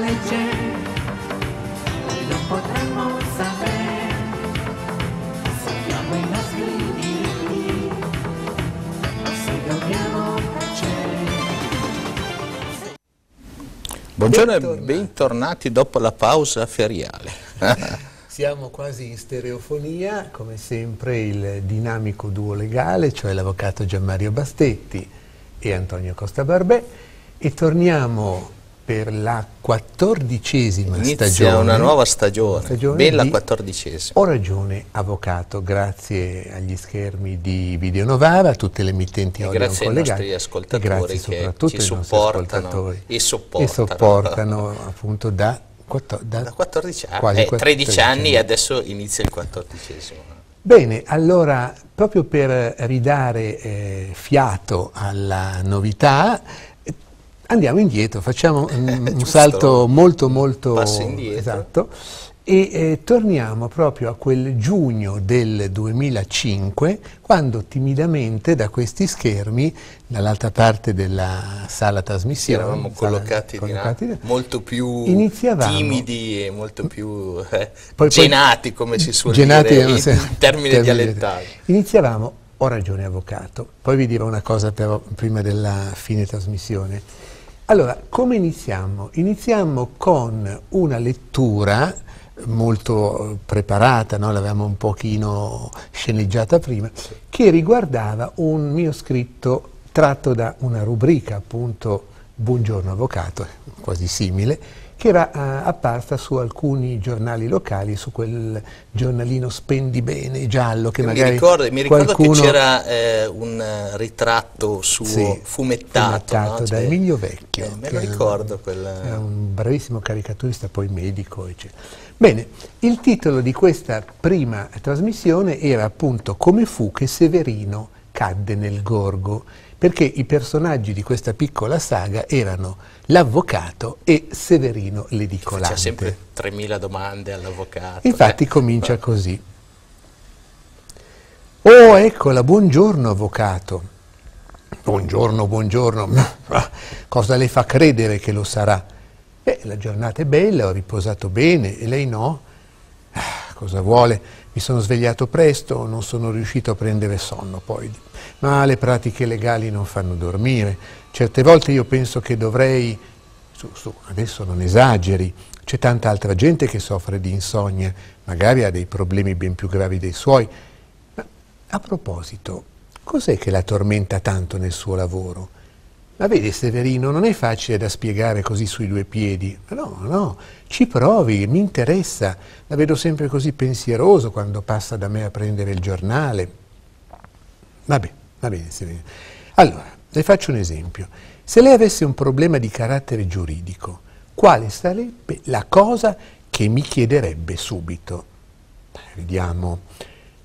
legge non potremmo sapere se abbiamo i nostri diritti o se dobbiamo tacere. Buongiorno e bentornati dopo la pausa feriale. Siamo quasi in stereofonia, come sempre il dinamico duo legale, cioè l'avvocato Gianmario Bastetti e Antonio Costa Barbè e torniamo per la quattordicesima Inizia stagione. una nuova stagione, stagione ben quattordicesima. Ho ragione, avvocato, grazie agli schermi di Video Novara, a tutte le emittenti e oggi grazie collegate. Grazie ai nostri ascoltatori che ci supportano e sopportano. E supportano appunto da, quattor da, da 14 anni, quasi eh, 14 13 anni e adesso inizia il quattordicesimo. Bene, allora proprio per ridare eh, fiato alla novità Andiamo indietro, facciamo un, un salto molto molto esatto e eh, torniamo proprio a quel giugno del 2005 quando timidamente da questi schermi dall'altra parte della sala trasmissione eravamo sala, collocati, collocati là, molto più timidi e molto più eh, poi, genati come si suol genati, dire in, in termini dialettali iniziavamo ho ragione avvocato poi vi dirò una cosa però prima della fine trasmissione allora, come iniziamo? Iniziamo con una lettura molto preparata, no? l'avevamo un pochino sceneggiata prima, che riguardava un mio scritto tratto da una rubrica, appunto, Buongiorno Avvocato, quasi simile, che era uh, eh, apparsa su alcuni giornali locali, su quel giornalino spendi bene giallo che, che magari mi ricordo, mi ricordo che c'era eh, un ritratto suo sì, fumettato, fumettato no? da Emilio cioè, Vecchio. Eh, me lo ricordo. Quella... Era un bravissimo caricaturista, poi medico, eccetera. Bene, il titolo di questa prima trasmissione era appunto Come fu che Severino cadde nel gorgo, perché i personaggi di questa piccola saga erano l'avvocato e Severino Ledicolante. C'è sempre 3.000 domande all'avvocato. Infatti eh. comincia così. Oh, eccola, buongiorno avvocato. Buongiorno, buongiorno. Cosa le fa credere che lo sarà? Beh, la giornata è bella, ho riposato bene e lei no? Ah, cosa vuole? Mi sono svegliato presto, non sono riuscito a prendere sonno poi. Ma le pratiche legali non fanno dormire Certe volte io penso che dovrei, su, su, adesso non esageri, c'è tanta altra gente che soffre di insonnia, magari ha dei problemi ben più gravi dei suoi. Ma a proposito, cos'è che la tormenta tanto nel suo lavoro? Ma vedi Severino, non è facile da spiegare così sui due piedi. No, no, ci provi, mi interessa. La vedo sempre così pensieroso quando passa da me a prendere il giornale. Va bene, va bene Severino. Allora, le faccio un esempio. Se lei avesse un problema di carattere giuridico, quale sarebbe la cosa che mi chiederebbe subito? vediamo,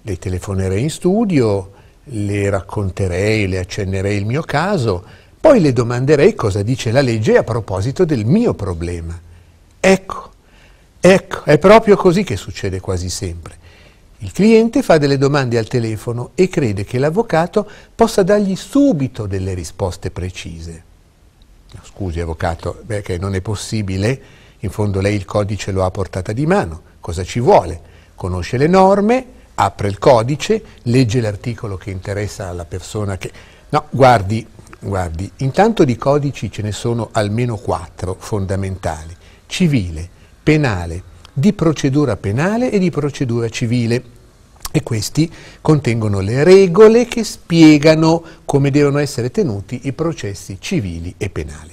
le telefonerei in studio, le racconterei, le accennerei il mio caso, poi le domanderei cosa dice la legge a proposito del mio problema. Ecco, ecco, è proprio così che succede quasi sempre. Il cliente fa delle domande al telefono e crede che l'avvocato possa dargli subito delle risposte precise. Scusi avvocato, perché non è possibile, in fondo lei il codice lo ha a portata di mano, cosa ci vuole? Conosce le norme, apre il codice, legge l'articolo che interessa alla persona che... No, guardi, guardi, intanto di codici ce ne sono almeno quattro fondamentali, civile, penale, di procedura penale e di procedura civile. E questi contengono le regole che spiegano come devono essere tenuti i processi civili e penali.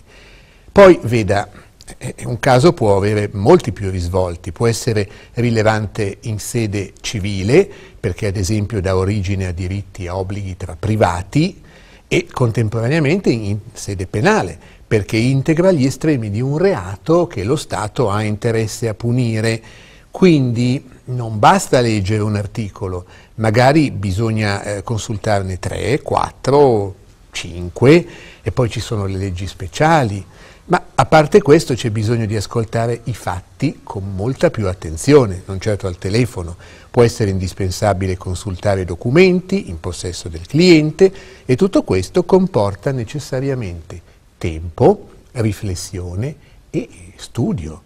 Poi veda eh, eh, un caso può avere molti più risvolti, può essere rilevante in sede civile, perché ad esempio dà origine a diritti e obblighi tra privati, e contemporaneamente in sede penale, perché integra gli estremi di un reato che lo Stato ha interesse a punire. Quindi non basta leggere un articolo, magari bisogna eh, consultarne 3, 4, 5 e poi ci sono le leggi speciali. Ma a parte questo c'è bisogno di ascoltare i fatti con molta più attenzione, non certo al telefono. Può essere indispensabile consultare documenti in possesso del cliente e tutto questo comporta necessariamente tempo, riflessione e studio.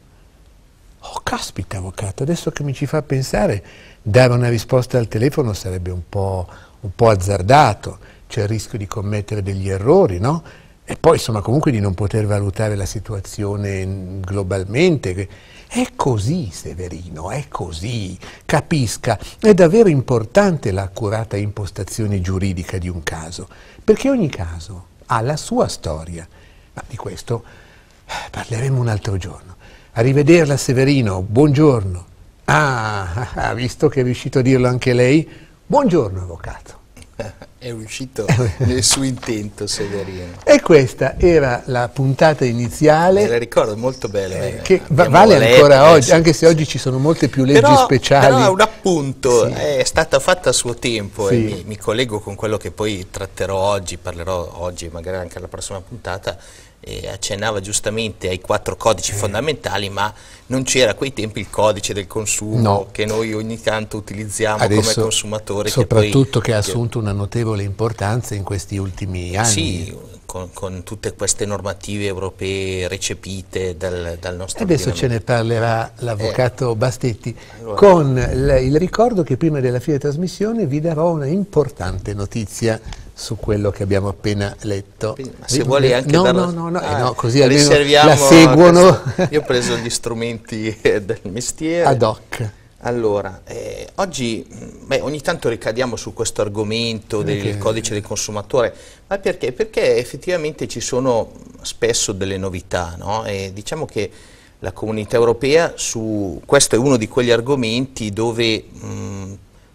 Oh, caspita, avvocato, adesso che mi ci fa pensare, dare una risposta al telefono sarebbe un po', un po azzardato, c'è il rischio di commettere degli errori, no? E poi, insomma, comunque di non poter valutare la situazione globalmente. È così, Severino, è così. Capisca, è davvero importante l'accurata impostazione giuridica di un caso, perché ogni caso ha la sua storia, ma di questo eh, parleremo un altro giorno. Arrivederla Severino, buongiorno. Ah, visto che è riuscito a dirlo anche lei? Buongiorno avvocato. È uscito nel suo intento Severino. E questa era la puntata iniziale. Me la ricordo, molto bella. Eh, eh, che va vale letto, ancora eh, oggi, sì, anche se oggi ci sono molte più leggi però, speciali. Però un appunto, sì. è stata fatta a suo tempo eh, sì. e mi, mi collego con quello che poi tratterò oggi, parlerò oggi, e magari anche alla prossima puntata, eh, accennava giustamente ai quattro codici fondamentali, ma non c'era a quei tempi il codice del consumo no. che noi ogni tanto utilizziamo Adesso, come consumatore. Soprattutto che, poi, che ha assunto una notevole importanza in questi ultimi anni. Sì, con, con, tutte queste normative europee recepite dal, dal nostro Adesso ce ne parlerà l'avvocato eh. Bastetti allora. con il ricordo che prima della fine della trasmissione vi darò una importante notizia su quello che abbiamo appena letto. Se vuole eh, anche no, darla, no, no, no, eh, eh no così almeno la seguono. Io ho preso gli strumenti del mestiere. Ad hoc. Allora, eh, oggi beh, ogni tanto ricadiamo su questo argomento del okay. codice del consumatore, ma perché? Perché effettivamente ci sono spesso delle novità, no? E diciamo che la comunità europea su questo è uno di quegli argomenti dove mh, mm,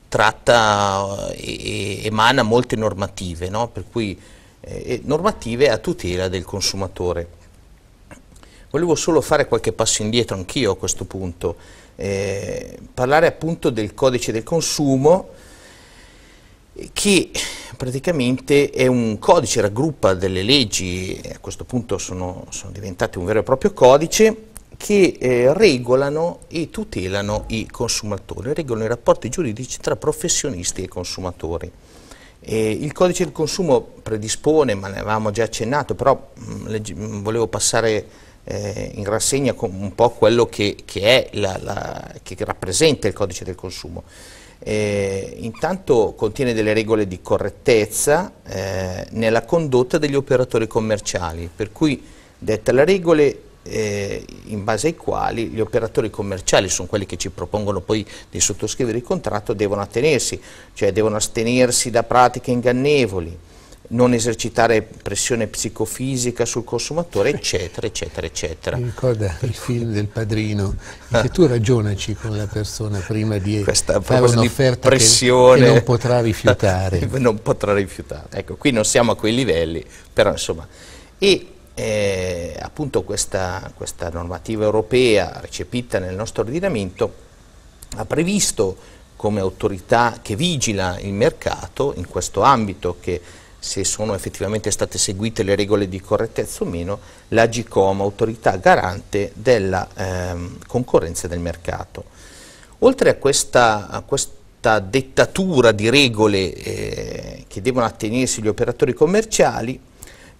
tratta eh, e, e emana molte normative, no? cui, eh, normative a tutela del consumatore. Volevo solo fare qualche passo indietro anch'io a questo punto, eh, parlare appunto del codice del consumo che praticamente è un codice, raggruppa delle leggi, a questo punto sono, sono diventate un vero e proprio codice, che eh, regolano e tutelano i consumatori, regolano i rapporti giuridici tra professionisti e consumatori. Eh, il codice del consumo predispone, ma ne avevamo già accennato, però mh, mm, mm, volevo passare eh, in rassegna un po' quello che, che, la, la, che, rappresenta il codice del consumo. Eh, intanto contiene delle regole di correttezza eh, nella condotta degli operatori commerciali, per cui dette le regole eh, in base ai quali gli operatori commerciali sono quelli che ci propongono poi di sottoscrivere il contratto, devono attenersi, cioè devono astenersi da pratiche ingannevoli, non esercitare pressione psicofisica sul consumatore, eccetera, eccetera, eccetera. Mi ricorda il film del padrino, dice tu ragionaci con la persona prima di Questa fare un'offerta che, che non potrà rifiutare. non potrà rifiutare, ecco, qui non siamo a quei livelli, però insomma... E eh, appunto questa, questa, normativa europea recepita nel nostro ordinamento ha previsto come autorità che vigila il mercato in questo ambito che se sono effettivamente state seguite le regole di correttezza o meno, l'Agicom, autorità garante della ehm, concorrenza del mercato. Oltre a questa, a questa dettatura di regole eh, che devono attenersi gli operatori commerciali,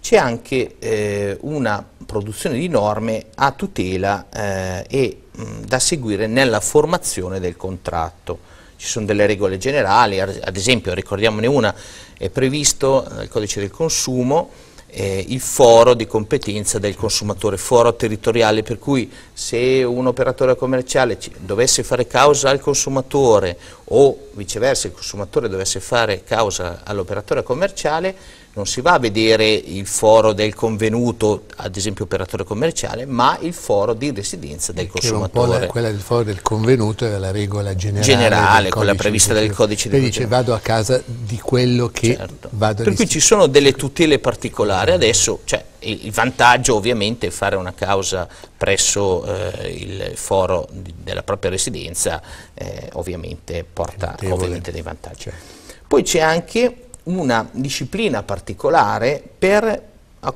c'è anche eh, una produzione di norme a tutela eh, e mh, da seguire nella formazione del contratto. Ci sono delle regole generali, ad esempio ricordiamone una, è previsto nel codice del consumo eh, il foro di competenza del consumatore, foro territoriale, per cui se un operatore commerciale dovesse fare causa al consumatore o viceversa il consumatore dovesse fare causa all'operatore commerciale, non si va a vedere il foro del convenuto, ad esempio operatore commerciale, ma il foro di residenza del consumatore. Che po quella del foro del convenuto era la regola generale. Generale, quella prevista dal codice di dice vado a casa di quello che certo. vado a residenza. Per cui ci sono delle tutele particolari, adesso cioè, il vantaggio ovviamente è fare una causa presso eh, il foro di, della propria residenza eh, ovviamente porta ovviamente dei vantaggi. Certo. Poi c'è anche una disciplina particolare per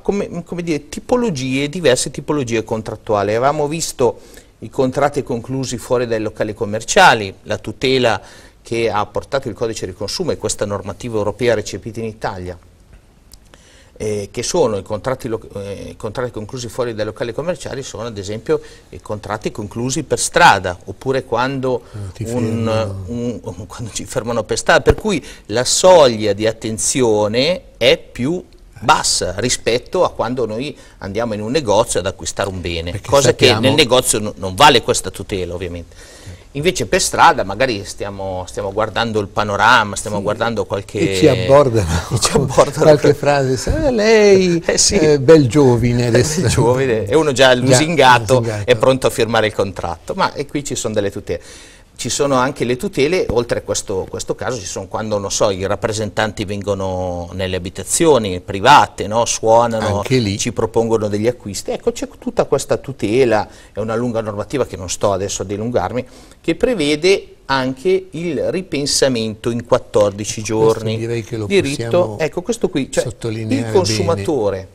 come, come dire, tipologie, diverse tipologie contrattuali. Avevamo visto i contratti conclusi fuori dai locali commerciali, la tutela che ha portato il codice di consumo e questa normativa europea recepita in Italia eh, che sono i contratti, eh, contratti, conclusi fuori dai locali commerciali sono ad esempio i contratti conclusi per strada oppure quando, ah, un, un, un, quando ci fermano per strada, per cui la soglia di attenzione è più bassa rispetto a quando noi andiamo in un negozio ad acquistare un bene, Perché cosa sappiamo... che nel negozio non vale questa tutela ovviamente. Invece per strada magari stiamo, stiamo guardando il panorama, stiamo sì, guardando qualche... E ci abbordano, e ci abbordano qualche frase, sa, eh, lei eh sì. eh, bel giovine eh, adesso. giovine, e uno già lusingato, già, lusingato, è pronto a firmare il contratto, ma e qui ci sono delle tutele ci sono anche le tutele, oltre a questo, questo caso ci sono quando so, i rappresentanti vengono nelle abitazioni private, no? suonano, ci propongono degli acquisti. Ecco, c'è tutta questa tutela, è una lunga normativa che non sto adesso a dilungarmi, che prevede anche il ripensamento in 14 giorni. Questo direi che lo diritto, ecco questo qui, cioè il consumatore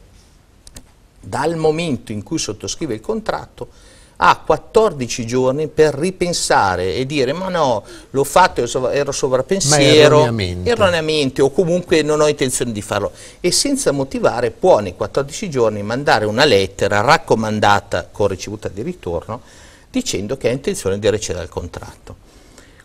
bene. dal momento in cui sottoscrive il contratto ha 14 giorni per ripensare e dire ma no, l'ho fatto, ero sovrappensiero, erroneamente. erroneamente. o comunque non ho intenzione di farlo e senza motivare può nei 14 giorni mandare una lettera raccomandata con ricevuta di ritorno dicendo che ha intenzione di recedere al contratto.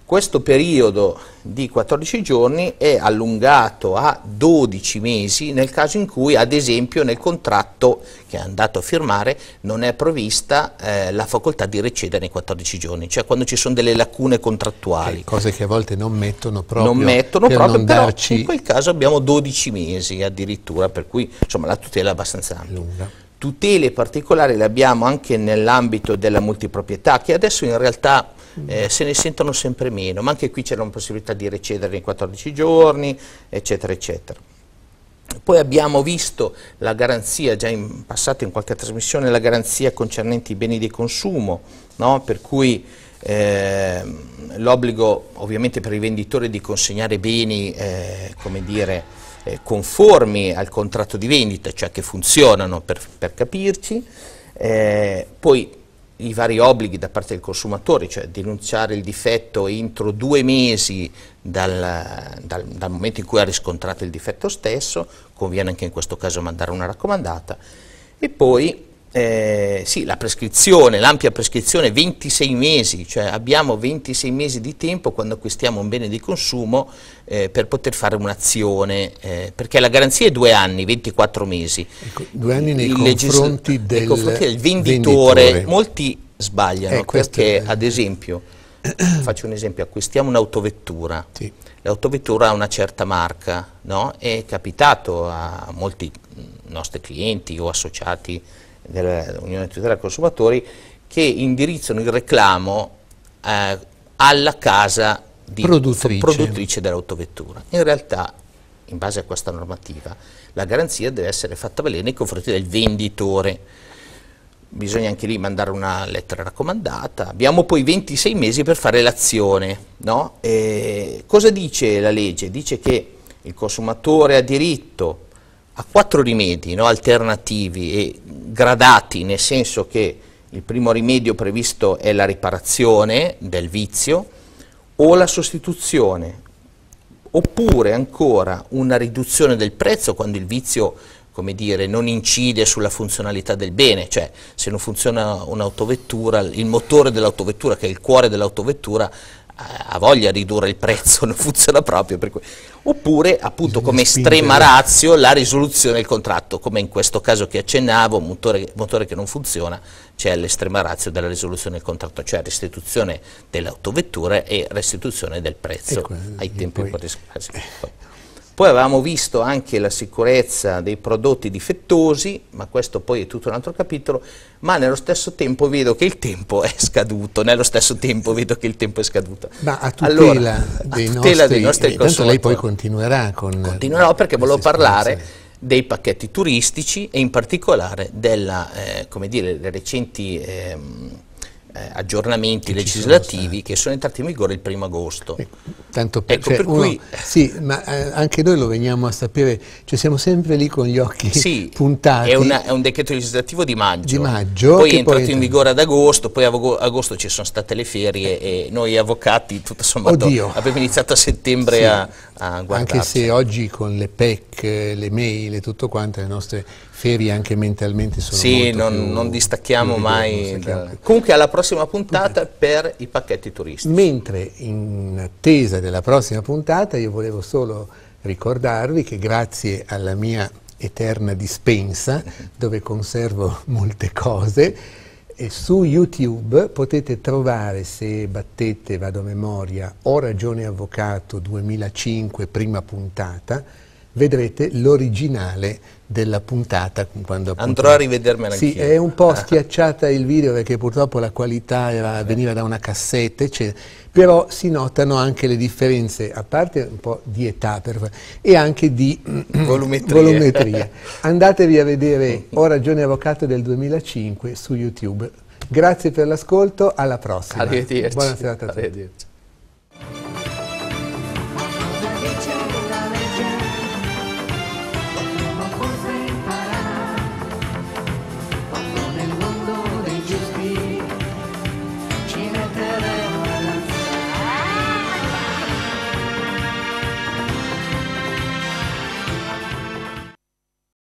Questo periodo di 14 giorni è allungato a 12 mesi nel caso in cui, ad esempio, nel contratto che è andato a firmare non è prevista eh, la facoltà di recedere nei 14 giorni, cioè quando ci sono delle lacune contrattuali. Che eh, cose che a volte non mettono proprio. Non mettono per proprio, non però darci... in quel caso abbiamo 12 mesi addirittura, per cui insomma, la tutela è abbastanza ampia. Lunga tutele particolari le abbiamo anche nell'ambito della multiproprietà che adesso in realtà eh, se ne sentono sempre meno, ma anche qui c'era una possibilità di recedere in 14 giorni, eccetera, eccetera. Poi abbiamo visto la garanzia, già in passato in qualche trasmissione, la garanzia concernente i beni di consumo, no? per cui eh, l'obbligo ovviamente per il venditore di consegnare beni, eh, come dire, eh, conformi al contratto di vendita, cioè che funzionano per, per capirci, eh, poi i vari obblighi da parte del consumatore, cioè denunciare il difetto entro due mesi dal, dal, dal, momento in cui ha riscontrato il difetto stesso, conviene anche in questo caso mandare una raccomandata, e poi eh, sì, la prescrizione, l'ampia prescrizione, 26 mesi, cioè abbiamo 26 mesi di tempo quando acquistiamo un bene di consumo eh, per poter fare un'azione, eh, perché la garanzia è due anni, 24 mesi. Ecco, due anni nei, confronti del, nei confronti, del, venditore, venditore. molti sbagliano eh, perché è... ad esempio, faccio un esempio, acquistiamo un'autovettura. Sì. L'autovettura ha una certa marca, no? è capitato a molti nostri clienti o associati dell'Unione di tutela consumatori che indirizzano il reclamo eh, alla casa produttrice. produttrice dell'autovettura. In realtà, in base a questa normativa, la garanzia deve essere fatta valere nei confronti del venditore. Bisogna anche lì mandare una lettera raccomandata. Abbiamo poi 26 mesi per fare l'azione. No? cosa dice la legge? Dice che il consumatore ha diritto ha quattro rimedi no, alternativi e gradati, nel senso che il primo rimedio previsto è la riparazione del vizio o la sostituzione, oppure ancora una riduzione del prezzo quando il vizio come dire, non incide sulla funzionalità del bene, cioè se non funziona un'autovettura, il motore dell'autovettura, che è il cuore dell'autovettura, ha voglia di ridurre il prezzo, non funziona proprio. Oppure, appunto, come estrema razio, la risoluzione del contratto, come in questo caso che accennavo, motore, motore, che non funziona, c'è cioè l'estrema razio della risoluzione del contratto, cioè restituzione dell'autovettura e restituzione del prezzo quello, ai tempi corriscasi. Poi avevamo visto anche la sicurezza dei prodotti difettosi, ma questo poi è tutto un altro capitolo, ma nello stesso tempo vedo che il tempo è scaduto, nello stesso tempo vedo che il tempo è scaduto. Ma a tutela, allora, dei, a tutela nostri, dei nostri consumatori. lei poi continuerà con... Continuerò perché volevo parlare dei pacchetti turistici e in particolare della, eh, come dire, le recenti... Ehm, eh, aggiornamenti legislativi sono che sono entrati in vigore il primo agosto. Eh, tanto per, ecco, cioè, per uno, Sì, ma eh, anche noi lo veniamo a sapere, cioè siamo sempre lì con gli occhi sì, puntati. È, una, è, un decreto legislativo di maggio, di maggio poi è entrato poi... in vigore ad agosto, poi ad agosto ci sono state le ferie e noi avvocati tutto sommato Oddio. abbiamo iniziato a settembre sì, a, a guardarci. Anche se oggi con le PEC, le mail e tutto quanto le nostre feri anche mentalmente sono Sì, non, non, distacchiamo mai. Da... Comunque alla prossima puntata per i pacchetti turistici. Mentre in attesa della prossima puntata io volevo solo ricordarvi che grazie alla mia eterna dispensa dove conservo molte cose e eh, su YouTube potete trovare, se battete, vado a memoria, o ragione avvocato 2005, prima puntata, vedrete l'originale della puntata. Quando Andrò a rivedermela sì, Sì, è un po' schiacciata il video perché purtroppo la qualità era, veniva da una cassetta, eccetera. Però si notano anche le differenze, a parte un po' di età per, e anche di volumetria. volumetria. Andatevi a vedere Ho ragione avvocato del 2005 su YouTube. Grazie per l'ascolto, alla prossima. Arrivederci. Buona serata a tutti.